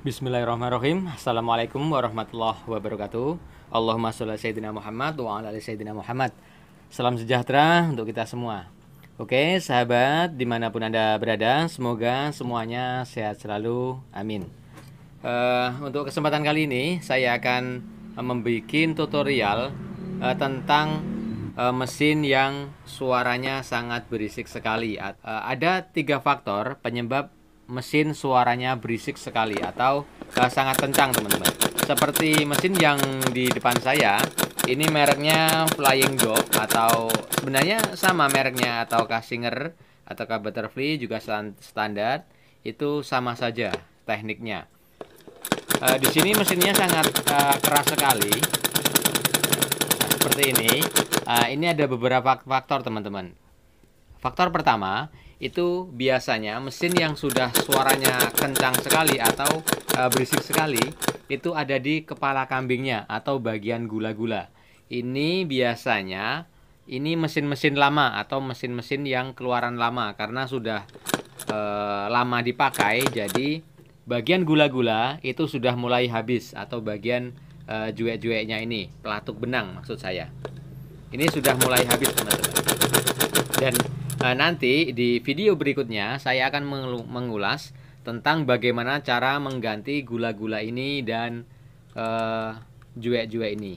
Bismillahirrahmanirrahim. Assalamualaikum warahmatullahi wabarakatuh. Allahumma sholli sayyidina Muhammad wa ala ali sayyidina Muhammad. Salam sejahtera untuk kita semua. Oke, sahabat dimanapun anda berada, semoga semuanya sehat selalu. Amin. Uh, untuk kesempatan kali ini saya akan eh, membuat tutorial uh, tentang uh, mesin yang suaranya sangat berisik sekali. Uh, ada tiga faktor penyebab mesin suaranya berisik sekali atau uh, sangat kencang teman-teman seperti mesin yang di depan saya ini mereknya Flying Dog atau sebenarnya sama mereknya atau Singer atau Butterfly juga standar itu sama saja tekniknya uh, di sini mesinnya sangat uh, keras sekali nah, seperti ini uh, ini ada beberapa faktor teman-teman faktor pertama itu biasanya mesin yang sudah suaranya kencang sekali atau uh, berisik sekali itu ada di kepala kambingnya atau bagian gula-gula. Ini biasanya ini mesin-mesin lama atau mesin-mesin yang keluaran lama karena sudah uh, lama dipakai jadi bagian gula-gula itu sudah mulai habis atau bagian uh, juek-jueknya ini pelatuk benang maksud saya. Ini sudah mulai habis teman-teman. Dan Nah, nanti di video berikutnya saya akan mengulas tentang bagaimana cara mengganti gula-gula ini dan eh, juek-juek uh, ini.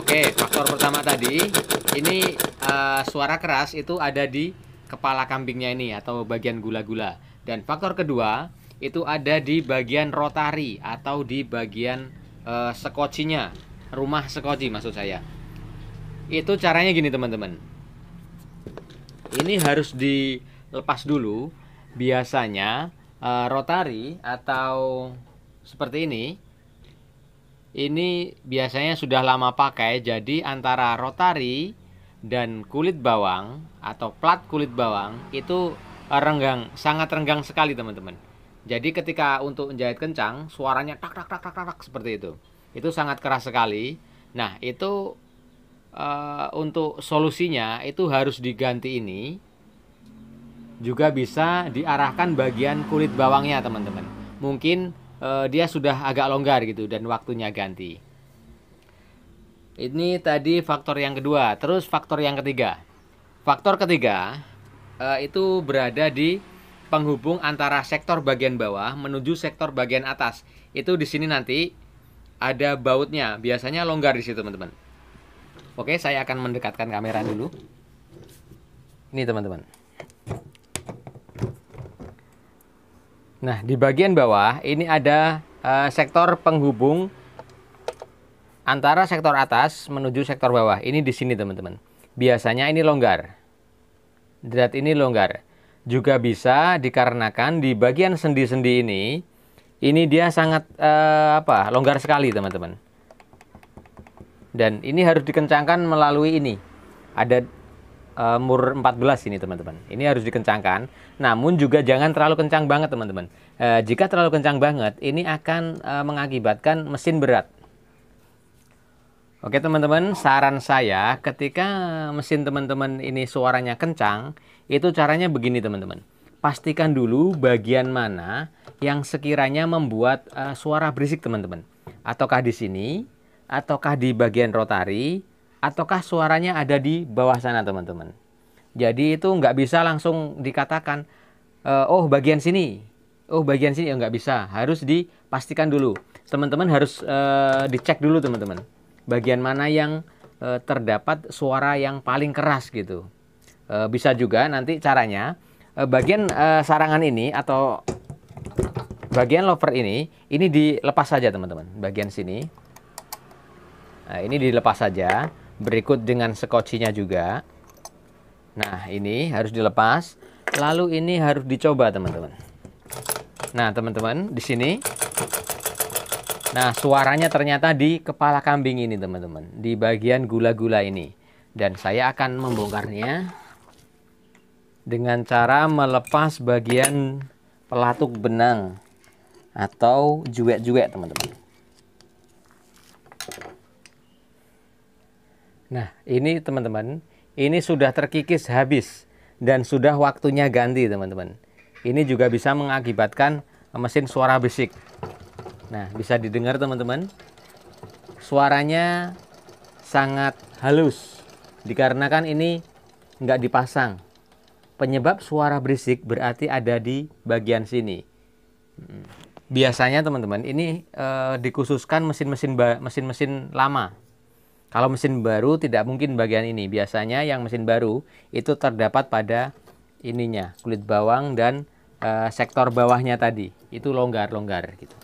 Oke, faktor pertama tadi ini uh, suara keras itu ada di kepala kambingnya ini atau bagian gula-gula. Dan faktor kedua itu ada di bagian rotari atau di bagian uh, sekocinya, rumah sekoci maksud saya. Itu caranya gini teman-teman ini harus dilepas dulu. Biasanya uh, rotari atau seperti ini ini biasanya sudah lama pakai jadi antara rotari dan kulit bawang atau plat kulit bawang itu renggang sangat renggang sekali teman-teman jadi ketika untuk menjahit kencang suaranya tak tak tak tak tak seperti itu itu sangat keras sekali nah itu uh, untuk solusinya itu harus diganti ini juga bisa diarahkan bagian kulit bawangnya teman-teman mungkin uh, dia sudah agak longgar gitu dan waktunya ganti ini tadi faktor yang kedua terus faktor yang ketiga faktor ketiga uh, itu berada di penghubung antara sektor bagian bawah menuju sektor bagian atas itu di sini nanti ada bautnya biasanya longgar di situ teman-teman Oke, saya akan mendekatkan kamera dulu. Ini teman-teman. Nah, di bagian bawah ini ada uh, sektor penghubung antara sektor atas menuju sektor bawah. Ini di sini, teman-teman. Biasanya ini longgar. Drat ini longgar. Juga bisa dikarenakan di bagian sendi-sendi ini ini dia sangat uh, apa? longgar sekali, teman-teman dan ini harus dikencangkan melalui ini ada uh, mur 14 ini teman-teman ini harus dikencangkan namun juga jangan terlalu kencang banget teman-teman uh, jika terlalu kencang banget ini akan uh, mengakibatkan mesin berat Oke teman-teman saran saya ketika mesin teman-teman ini suaranya kencang itu caranya begini teman-teman pastikan dulu bagian mana yang sekiranya membuat uh, suara berisik teman-teman ataukah di sini ataukah di bagian rotari, ataukah suaranya ada di bawah sana teman-teman. Jadi itu nggak bisa langsung dikatakan, eh, oh bagian sini, oh bagian sini, ya nggak bisa. Harus dipastikan dulu. Teman-teman harus uh, dicek dulu teman-teman. Bagian mana yang uh, terdapat suara yang paling keras gitu. Uh, bisa juga nanti caranya, bagian sarangan ini atau bagian lover ini, ini dilepas saja teman-teman. Bagian sini Nah, ini dilepas saja. Berikut dengan sekocinya juga. Nah, ini harus dilepas. Lalu ini harus dicoba, teman-teman. Nah, teman-teman, di sini Nah, suaranya ternyata di kepala kambing ini, teman-teman. Di bagian gula-gula ini. Dan saya akan membongkarnya dengan cara melepas bagian pelatuk benang atau juwek-juwek, teman-teman. Nah, ini teman-teman, ini sudah terkikis habis dan sudah waktunya ganti, teman-teman. Ini juga bisa mengakibatkan mesin suara bisik. Nah, bisa didengar teman-teman. Suaranya sangat halus dikarenakan ini nggak dipasang. Penyebab suara berisik berarti ada di bagian sini. Hmm. Biasanya teman-teman ini e, dikhususkan mesin-mesin mesin-mesin lama kalau mesin baru tidak mungkin bagian ini. Biasanya yang mesin baru itu terdapat pada ininya, kulit bawang dan e, sektor bawahnya tadi. Itu longgar-longgar gitu.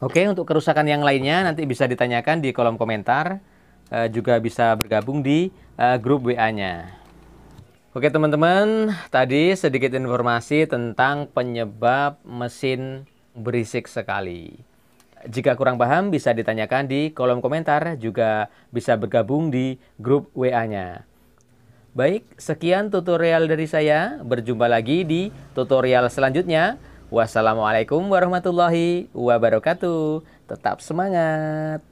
Oke, untuk kerusakan yang lainnya nanti bisa ditanyakan di kolom komentar. E, juga bisa bergabung di e, grup WA-nya. Oke teman-teman, tadi sedikit informasi tentang penyebab mesin berisik sekali. Jika kurang paham bisa ditanyakan di kolom komentar juga bisa bergabung di grup WA-nya. Baik, sekian tutorial dari saya. Berjumpa lagi di tutorial selanjutnya. Wassalamualaikum warahmatullahi wabarakatuh. Tetap semangat.